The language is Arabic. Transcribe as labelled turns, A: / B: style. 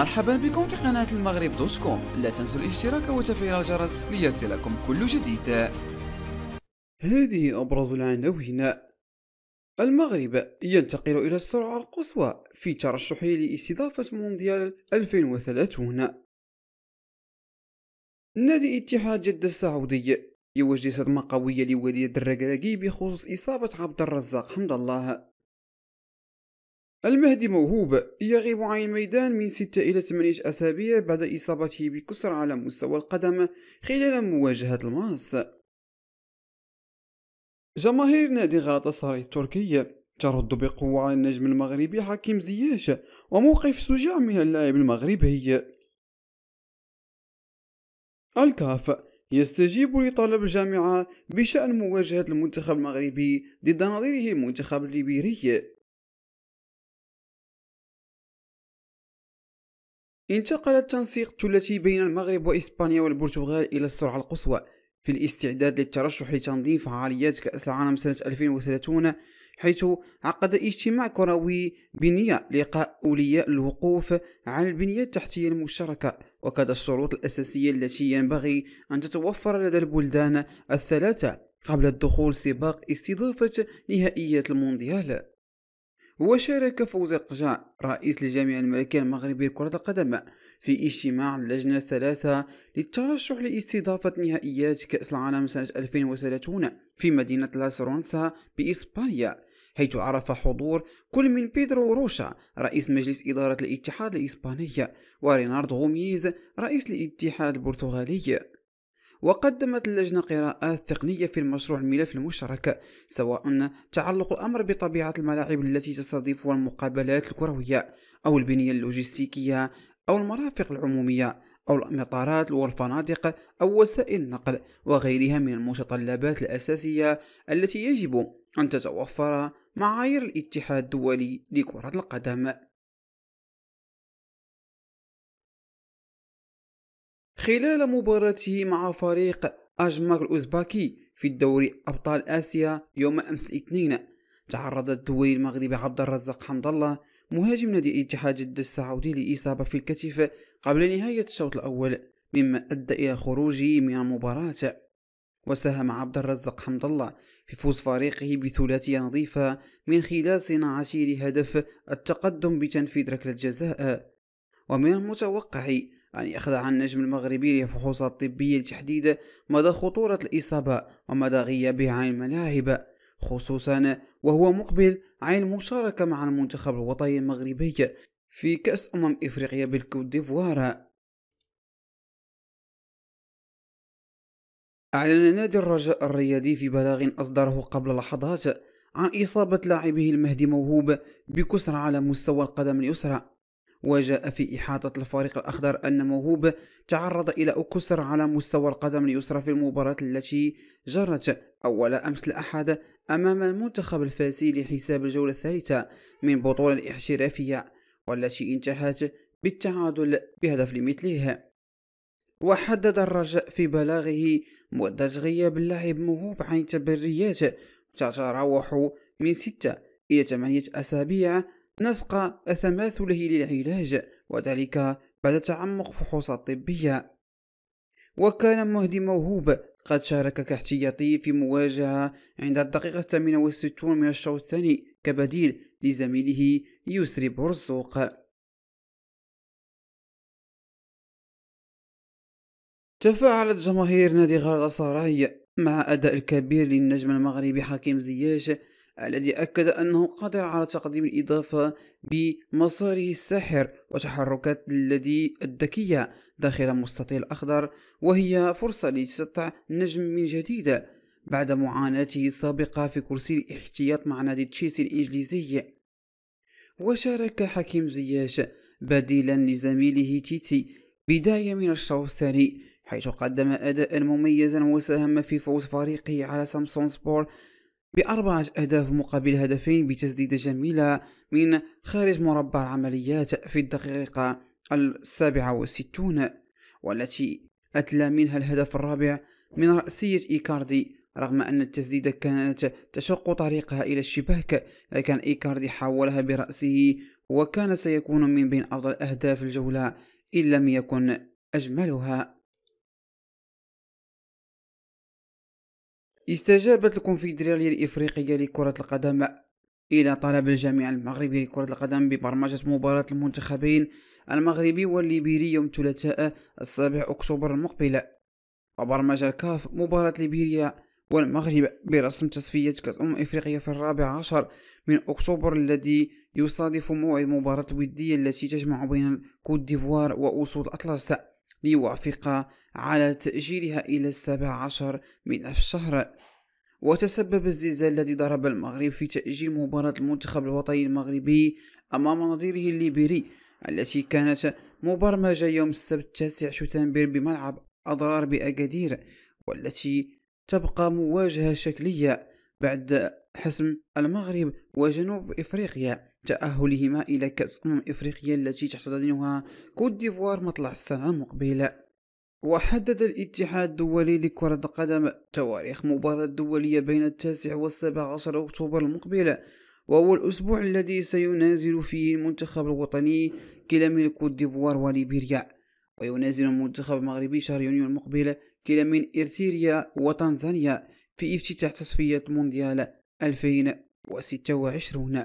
A: مرحبا بكم في قناة المغرب دوت كوم لا تنسوا الاشتراك وتفعيل الجرس ليصلكم كل جديد هذه أبرز العناوين المغرب ينتقل إلى السرعة القصوى في ترشحه لاستضافة مونديال 2030 نادي اتحاد جدة السعودي يوجه صدمة قوية لولي الدركلاكي بخصوص إصابة عبد الرزاق حمد الله المهدي موهوب يغيب عن الميدان من 6 إلى 8 أسابيع بعد إصابته بكسر على مستوى القدم خلال مواجهة الماس جماهير نادي غلطسرى التركية ترد بقوة على النجم المغربي حكيم زياش وموقف شجاع من اللاعب المغربي الكاف يستجيب لطلب الجامعة بشأن مواجهة المنتخب المغربي ضد نظيره المنتخب الليبيري انتقل التنسيق الثلاثي بين المغرب وإسبانيا والبرتغال إلى السرعة القصوى في الاستعداد للترشح لتنظيم فعاليات كأس العالم سنة 2030 حيث عقد اجتماع كروي بنية لقاء أولياء الوقوف على البنية التحتية المشتركة وكذا الشروط الأساسية التي ينبغي أن تتوفر لدى البلدان الثلاثة قبل الدخول سباق استضافة نهائيات المونديال وشارك فوزي القجع رئيس الجامعة الملكية المغربية لكرة القدم في اجتماع اللجنة الثلاثة للترشح لاستضافة نهائيات كأس العالم سنة 2030 في مدينة رونسا بإسبانيا حيث عرف حضور كل من بيدرو روشا رئيس مجلس إدارة الاتحاد الإسباني ورينارد غوميز رئيس الاتحاد البرتغالي وقدمت اللجنة قراءات تقنية في المشروع الملف المشترك سواء تعلق الأمر بطبيعة الملاعب التي تستضيفها المقابلات الكروية أو البنية اللوجستيكية أو المرافق العمومية أو المطارات والفنادق أو وسائل النقل وغيرها من المتطلبات الأساسية التي يجب أن تتوفر معايير الاتحاد الدولي لكرة القدم خلال مباراته مع فريق أجمر الأوزباكي في الدوري أبطال آسيا يوم أمس الاثنين تعرض الدولي المغربي عبد الرزاق حمد الله مهاجم نادي اتحاد جدة السعودي لإصابة في الكتف قبل نهاية الشوط الأول مما أدى إلى خروجه من المباراة وساهم عبد الرزاق حمد الله في فوز فريقه بثلاثية نظيفة من خلال صناعته لهدف التقدم بتنفيذ ركلة جزاء ومن المتوقع يعني أخذها عن النجم المغربي لفحوصات طبية لتحديد مدى خطورة الإصابة ومدى غيابه عن الملاعب خصوصا وهو مقبل عن المشاركة مع المنتخب الوطني المغربي في كأس أمم إفريقيا بالكوت ديفوار أعلن نادي الرجاء الرياضي في بلاغ أصدره قبل لحظات عن إصابة لاعبه المهدي موهوب بكسر على مستوى القدم اليسرى وجاء في إحاطة الفريق الأخضر أن موهوب تعرض إلى أكسر على مستوى القدم اليسرى في المباراة التي جرت أول أمس الأحد أمام المنتخب الفاسي لحساب الجولة الثالثة من بطولة الإحترافية والتي انتهت بالتعادل بهدف لمثله وحدد الرجاء في بلاغه مدة غياب اللاعب موهوب عن التبريات تتراوح من ستة إلى ثمانية أسابيع نسق تماثله للعلاج وذلك بعد تعمق فحوصات طبية وكان مهدي موهوب قد شارك كاحتياطي في مواجهة عند الدقيقة 68 من الشوط الثاني كبديل لزميله يسري برزوق تفاعلت جماهير نادي غرض سراي مع أداء الكبير للنجم المغربي حكيم زياش الذي أكد أنه قادر على تقديم الإضافة بمساره الساحر وتحركات الذي الذكية داخل مستطيل الأخضر وهي فرصة لسطع نجم من جديد بعد معاناته السابقة في كرسي الاحتياط مع نادي تشيلسي الإنجليزي وشارك حكيم زياش بديلا لزميله تيتي بداية من الشوط الثاني حيث قدم أداء مميزا وساهم في فوز فريقه على سامسون سبور بأربعة أهداف مقابل هدفين بتسديدة جميلة من خارج مربع العمليات في الدقيقة السابعة والستون والتي أتلى منها الهدف الرابع من رأسية إيكاردي رغم أن التسديدة كانت تشق طريقها إلى الشباك لكن إيكاردي حولها برأسه وكان سيكون من بين أفضل أهداف الجولة إن لم يكن أجملها استجابت الكونفدرالية الإفريقية لكرة القدم إلى طلب الجامعة المغربي لكرة القدم ببرمجة مباراة المنتخبين المغربي والليبيري يوم الثلاثاء السابع أكتوبر المقبل وبرمج الكاف مباراة ليبيريا والمغرب برسم تصفية كأس أمم إفريقيا في الرابع عشر من أكتوبر الذي يصادف موعد مباراة ودية التي تجمع بين كوت ديفوار وأسود أطلس ليوافق على تأجيلها إلى السابع عشر من الشهر وتسبب الزلزال الذي ضرب المغرب في تأجيل مباراة المنتخب الوطني المغربي أمام نظيره الليبيري التي كانت مبرمجة يوم السبت 9 شتنبر بملعب أضرار بأكادير والتي تبقى مواجهة شكلية بعد حسم المغرب وجنوب إفريقيا تأهلهما إلى كأس أمم إفريقيا التي تحتضنها كوت ديفوار مطلع السنة المقبلة وحدد الاتحاد الدولي لكرة القدم تواريخ مباراة دولية بين التاسع والسابع عشر أكتوبر المقبل وهو الأسبوع الذي سينازل فيه المنتخب الوطني كلا من كوت ديفوار وليبيريا وينازل المنتخب المغربي شهر يونيو المقبل كلا من إرثيريا وتنزانيا في افتتاح تصفية مونديال 2026